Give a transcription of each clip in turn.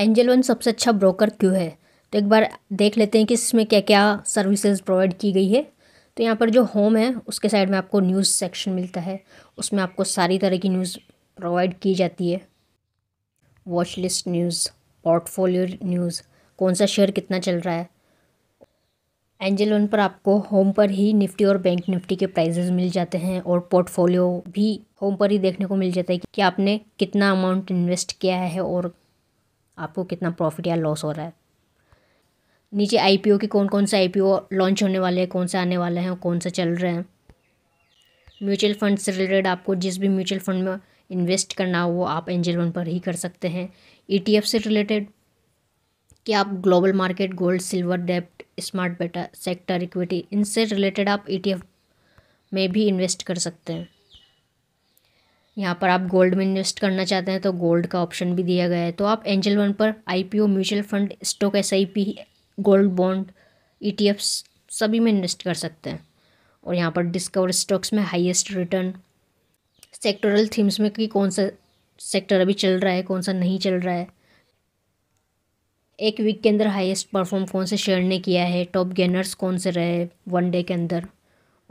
angel one सबसे अच्छा broker क्यों है तो एक बार देख लेते हैं कि इसमें क्या क्या सर्विसेज प्रोवाइड की गई है तो यहाँ पर जो होम है उसके साइड में आपको न्यूज़ सेक्शन मिलता है उसमें आपको सारी तरह की न्यूज़ प्रोवाइड की जाती है watch list news portfolio news कौन सा शेयर कितना चल रहा है एंजल वन पर आपको होम पर ही निफ्टी और बैंक निफ्टी के प्राइजेज मिल जाते हैं और पोर्टफोलियो भी होम पर ही देखने को मिल जाता है कि आपने कितना अमाउंट इन्वेस्ट किया है और आपको कितना प्रॉफिट या लॉस हो रहा है नीचे आईपीओ के कौन कौन से आईपीओ लॉन्च होने वाले हैं कौन से आने वाले हैं कौन से चल रहे हैं म्यूचुअल फंड से रिलेटेड आपको जिस भी म्यूचुअल फंड में इन्वेस्ट करना हो वो आप एंजल वन पर ही कर सकते हैं ई e से रिलेटेड कि आप ग्लोबल मार्केट गोल्ड सिल्वर डेप्ट स्मार्ट बेटा सेक्टर इक्विटी इनसे रिलेटेड आप ई e में भी इन्वेस्ट कर सकते हैं यहाँ पर आप गोल्ड में इन्वेस्ट करना चाहते हैं तो गोल्ड का ऑप्शन भी दिया गया है तो आप एंजल वन पर IPO mutual fund stock S gold bond ई सभी में इन्वेस्ट कर सकते हैं और यहाँ पर डिस्कवर स्टॉक्स में हाईएस्ट रिटर्न सेक्टोरल थीम्स में कि कौन सा सेक्टर अभी चल रहा है कौन सा नहीं चल रहा है एक वीक के अंदर हाईएस्ट परफॉर्म कौन से शेयर ने किया है टॉप गेनर्स कौन से रहे वन डे के अंदर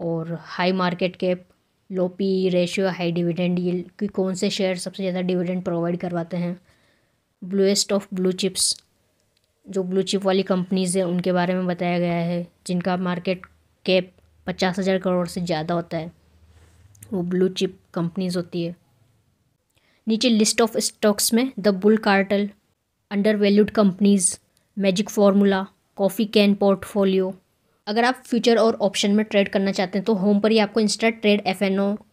और high market cap low P ratio high dividend ये कि कौन से शेयर सबसे ज़्यादा डिविडेंड प्रोवाइड करवाते हैं ब्लूएस्ट ऑफ ब्लू चिप्स जो ब्लू चिप वाली कंपनीज़ हैं उनके बारे में बताया गया है जिनका मार्केट कैप पचास हज़ार करोड़ से ज़्यादा होता है वो ब्लू चिप कंपनीज होती है नीचे लिस्ट ऑफ स्टॉक्स में the bull cartel undervalued companies magic formula coffee can portfolio अगर आप फ्यूचर और ऑप्शन में ट्रेड करना चाहते हैं तो होम पर ही आपको इंस्टा ट्रेड एफ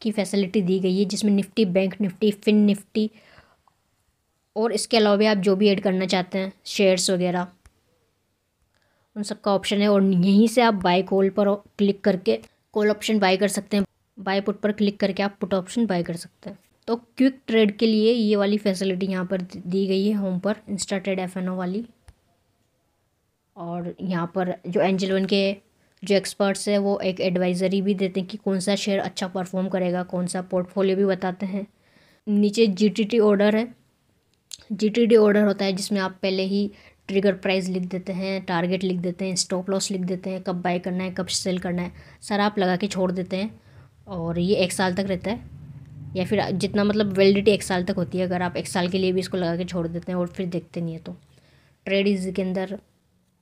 की फैसिलिटी दी गई है जिसमें Nifty bank Nifty fin Nifty और इसके अलावा भी आप जो भी ऐड करना चाहते हैं शेयर्स वगैरह उन सबका ऑप्शन है और यहीं से आप बाय कॉल पर क्लिक करके कॉल ऑप्शन बाय कर सकते हैं बाय पुट पर क्लिक करके आप पुट ऑप्शन बाय कर सकते हैं तो क्विक ट्रेड के लिए ये वाली फैसिलिटी यहाँ पर दी गई है होम पर इंस्टा ट्रेड एफ वाली और यहाँ पर जो एंजल वन के जो एक्सपर्ट्स हैं वो एक एडवाइज़री भी देते हैं कि कौन सा शेयर अच्छा परफॉर्म करेगा कौन सा पोर्टफोलियो भी बताते हैं नीचे जीटीटी ऑर्डर है जीटीटी ऑर्डर होता है जिसमें आप पहले ही ट्रिगर प्राइस लिख देते हैं टारगेट लिख देते हैं स्टॉप लॉस लिख देते हैं कब बाय करना है कब सेल करना है सर आप लगा के छोड़ देते हैं और ये एक साल तक रहता है या फिर जितना मतलब वैलिडिटी एक साल तक होती है अगर आप एक साल के लिए भी इसको लगा के छोड़ देते हैं और फिर देखते नहीं है तो ट्रेड इज के अंदर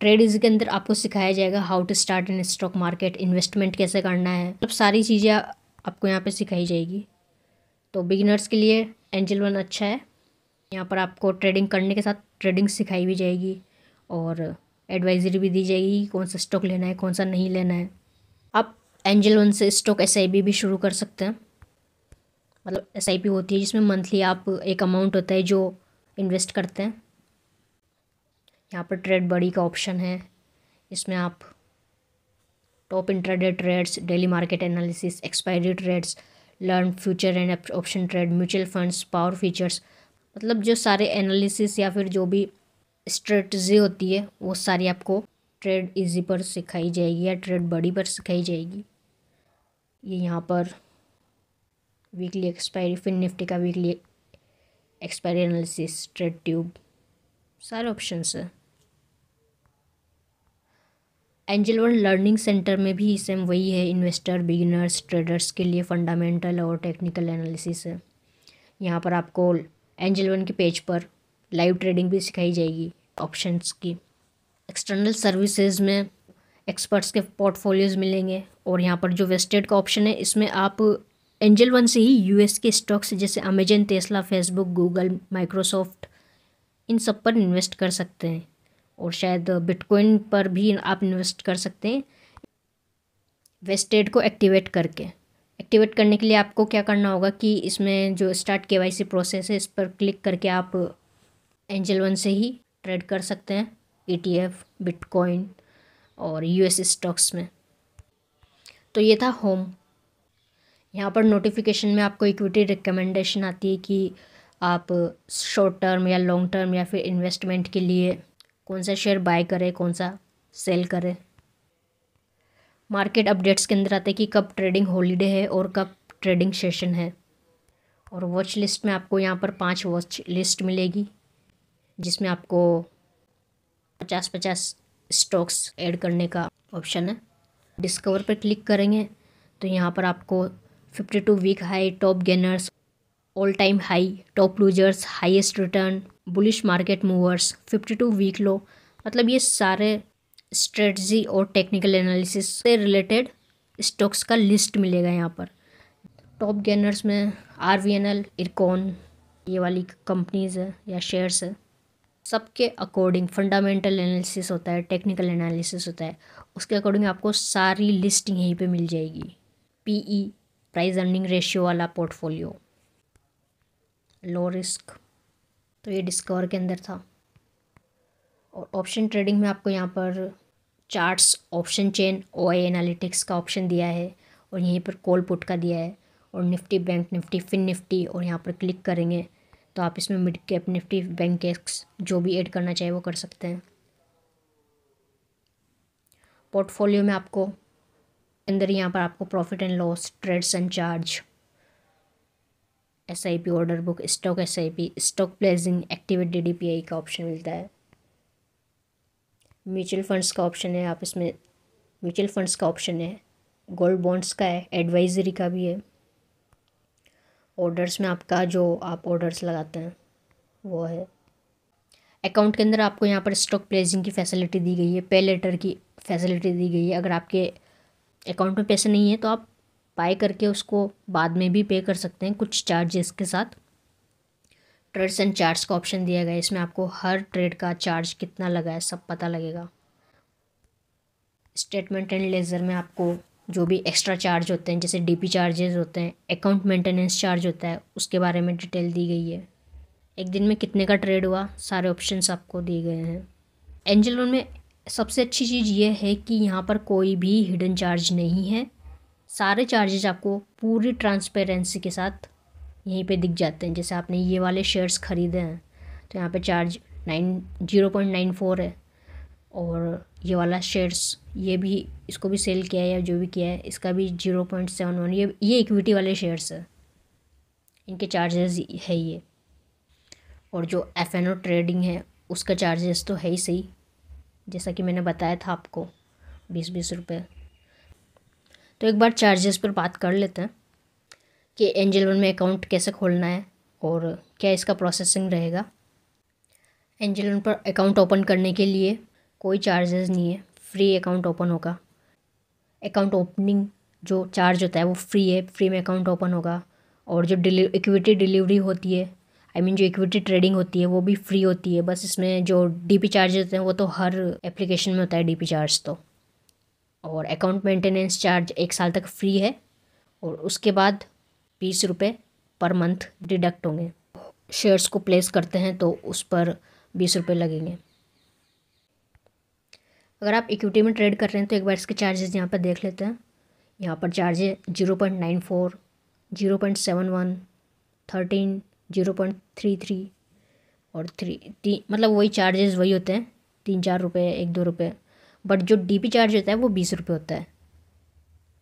ट्रेड इज के अंदर आपको सिखाया जाएगा how to start in stock market investment कैसे करना है मतलब सारी चीज़ें आपको यहाँ पे सिखाई जाएगी तो बिगिनर्स के लिए एंजल वन अच्छा है यहाँ पर आपको ट्रेडिंग करने के साथ ट्रेडिंग सिखाई भी जाएगी और एडवाइजरी भी दी जाएगी कौन सा स्टॉक लेना है कौन सा नहीं लेना है आप एंजल वन से स्टॉक एस भी शुरू कर सकते हैं मतलब एस होती है जिसमें मंथली आप एक अमाउंट होता है जो इन्वेस्ट करते हैं यहाँ पर ट्रेड बड़ी का ऑप्शन है इसमें आप top intraday trades daily market analysis expiry trades learn future and option trade mutual funds power features मतलब जो सारे एनालिसिस या फिर जो भी स्ट्रेटजी होती है वो सारी आपको ट्रेड इजी पर सिखाई जाएगी या ट्रेड बड़ी पर सिखाई जाएगी ये यहाँ पर वीकली एक्सपायरी फिर निफ्टी का weekly expiry analysis trade tube सारे ऑप्शन है एंजल वन लर्निंग सेंटर में भी सेम वही है इन्वेस्टर बिगिनर्स ट्रेडर्स के लिए फंडामेंटल और टेक्निकल एनालिसिस है यहाँ पर आपको एंजल वन के पेज पर लाइव ट्रेडिंग भी सिखाई जाएगी ऑप्शंस की एक्सटर्नल सर्विसेज में एक्सपर्ट्स के पोर्टफोलियोज मिलेंगे और यहाँ पर जो वेस्टेड का ऑप्शन है इसमें आप एंजल वन से ही यूएस के स्टॉक्स जैसे Amazon Tesla Facebook Google Microsoft इन सब पर इन्वेस्ट कर सकते हैं और शायद बिटकॉइन पर भी आप इन्वेस्ट कर सकते हैं वेस्टेड को एक्टिवेट करके एक्टिवेट करने के लिए आपको क्या करना होगा कि इसमें जो स्टार्ट के प्रोसेस है इस पर क्लिक करके आप एंजल वन से ही ट्रेड कर सकते हैं ई e बिटकॉइन और एस स्टॉक्स में तो ये था होम यहाँ पर नोटिफिकेशन में आपको इक्विटी रिकमेंडेशन आती है कि आप शॉर्ट टर्म या लॉन्ग टर्म या फिर इन्वेस्टमेंट के लिए कौन सा शेयर बाय करें कौन सा सेल करें मार्केट अपडेट्स के अंदर आते हैं कि कब ट्रेडिंग हॉलीडे है और कब ट्रेडिंग सेशन है और वॉच लिस्ट में आपको यहाँ पर पांच वॉच लिस्ट मिलेगी जिसमें आपको पचास पचास स्टॉक्स ऐड करने का ऑप्शन है डिस्कवर पर क्लिक करेंगे तो यहाँ पर आपको fifty two week high top gainers all time high top losers highest return bullish market movers 52 week low मतलब ये सारे स्ट्रेटजी और टेक्निकल एनालिसिस से रिलेटेड स्टॉक्स का लिस्ट मिलेगा यहाँ पर टॉप गेनर्स में R V N L IRCON ये वाली कंपनीज़ है या शेयर्स है सबके अकॉर्डिंग फंडामेंटल एनालिसिस होता है टेक्निकल एनालिसिस होता है उसके अकॉर्डिंग आपको सारी लिस्ट यहीं पे मिल जाएगी P E price earning ratio वाला पोर्टफोलियो लो रिस्क तो ये डिस्कवर के अंदर था और ऑप्शन ट्रेडिंग में आपको यहाँ पर charts option chain O analytics का ऑप्शन दिया है और यहीं पर कॉल पुट का दिया है और Nifty bank Nifty fin Nifty और यहाँ पर क्लिक करेंगे तो आप इसमें mid cap Nifty bank X जो भी ऐड करना चाहे वो कर सकते हैं पोर्टफोलियो में आपको अंदर यहाँ पर आपको profit and loss trades and charge S I P order book stock S I P stock placing activate D P I का ऑप्शन मिलता है म्यूचुअल फंड्स का ऑप्शन है आप इसमें म्यूचुअल फंड्स का ऑप्शन है गोल्ड बॉन्ड्स का है एडवाइजरी का भी है ऑर्डर्स में आपका जो आप ऑर्डर्स लगाते हैं वो है अकाउंट के अंदर आपको यहाँ पर स्टॉक प्लेसिंग की फैसिलिटी दी गई है पे लेटर की फैसिलिटी दी गई है अगर आपके अकाउंट में पैसे नहीं है तो आप बाय करके उसको बाद में भी पे कर सकते हैं कुछ चार्जेस के साथ ट्रेड्स एंड चार्ज का ऑप्शन दिया गया है इसमें आपको हर ट्रेड का चार्ज कितना लगा है सब पता लगेगा स्टेटमेंट एंड लेज़र में आपको जो भी एक्स्ट्रा चार्ज होते हैं जैसे डीपी चार्जेस होते हैं अकाउंट मेंटेनेंस चार्ज होता है उसके बारे में डिटेल दी गई है एक दिन में कितने का ट्रेड हुआ सारे ऑप्शन आपको दिए गए हैं एंजल लोन में सबसे अच्छी चीज़ ये है कि यहाँ पर कोई भी हिडन चार्ज नहीं है सारे चार्जेस आपको पूरी ट्रांसपेरेंसी के साथ यहीं पे दिख जाते हैं जैसे आपने ये वाले शेयर्स ख़रीदे हैं तो यहाँ पे charge nine zero point nine four है और ये वाला शेयर्स ये भी इसको भी सेल किया है या जो भी किया है इसका भी जीरो पॉइंट सेवन वन ये ये इक्विटी वाले शेयर्स है इनके चार्जेस है ये और जो एफ एन ओ ट्रेडिंग है उसका चार्जेस तो है ही सही जैसा कि मैंने बताया था आपको बीस बीस रुपये तो एक बार चार्जेस पर बात कर लेते हैं कि एंजल वन में अकाउंट कैसे खोलना है और क्या इसका प्रोसेसिंग रहेगा एंजल वन पर अकाउंट ओपन करने के लिए कोई चार्जेस नहीं है फ्री अकाउंट ओपन होगा अकाउंट ओपनिंग जो चार्ज होता है वो फ्री है फ्री में अकाउंट ओपन होगा और जो डिली इक्विटी डिलीवरी होती है आई I मीन mean, जो इक्विटी ट्रेडिंग होती है वो भी फ्री होती है बस इसमें जो डीपी चार्ज होते हैं वो तो हर एप्लीकेशन में होता है डीपी चार्ज तो और अकाउंट मेंटेनेंस चार्ज एक साल तक फ्री है और उसके बाद बीस रुपये पर मंथ डिडक्ट होंगे शेयर्स को प्लेस करते हैं तो उस पर बीस रुपये लगेंगे अगर आप इक्विटी में ट्रेड कर रहे हैं तो एक बार इसके चार्जेस यहाँ पर देख लेते हैं यहाँ पर charges zero point nine four zero point seven one thirteen zero point three three और थ्री तीन मतलब वही चार्जेस वही होते हैं तीन चार रुपये एक दो रुपये बट जो डीपी चार्ज होता है वो बीस रुपये होता है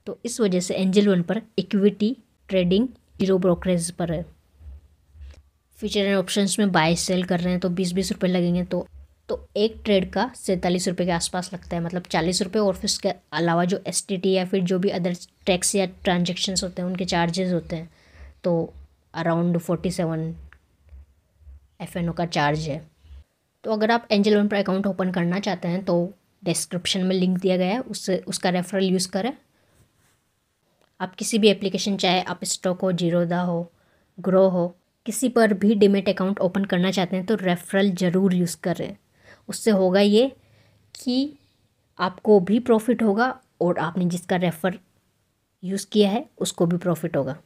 तो इस वजह से एंजल वन पर इक्विटी ट्रेडिंग जीरो ब्रोकरेज पर है फ्यूचर एंड ऑप्शंस में बाय सेल कर रहे हैं तो बीस बीस रुपये लगेंगे तो तो एक ट्रेड का सैंतालीस रुपये के आसपास लगता है मतलब चालीस रुपये और फिर उसके अलावा जो एस या फिर जो भी अदर टैक्स या ट्रांजेक्शन्स होते हैं उनके चार्जेस होते हैं तो अराउंड फोर्टी सेवन एफ का चार्ज है तो अगर आप एंजल वन पर अकाउंट ओपन करना चाहते हैं तो डिस्क्रिप्शन में लिंक दिया गया है उससे उसका रेफरल यूज़ करें आप किसी भी एप्लीकेशन चाहे आप स्टॉक हो जीरोदा हो ग्रो हो किसी पर भी डिमेट अकाउंट ओपन करना चाहते हैं तो रेफरल ज़रूर यूज़ करें उससे होगा ये कि आपको भी प्रॉफिट होगा और आपने जिसका रेफ़र यूज़ किया है उसको भी प्रॉफिट होगा